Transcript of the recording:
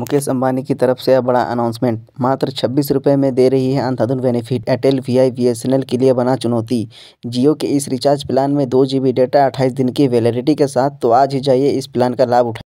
मुकेश अंबानी की तरफ से अब बड़ा अनाउंसमेंट मात्र छब्बीस रुपये में दे रही है अंधाधुन benefit Airtel V I B S N L के लिए बना चुनौती जियो के इस रिचार्ज प्लान में दो जी बी डेटा अट्ठाईस दिन की वैलिडिटी के साथ तो आज ही जाइए इस प्लान का लाभ उठाए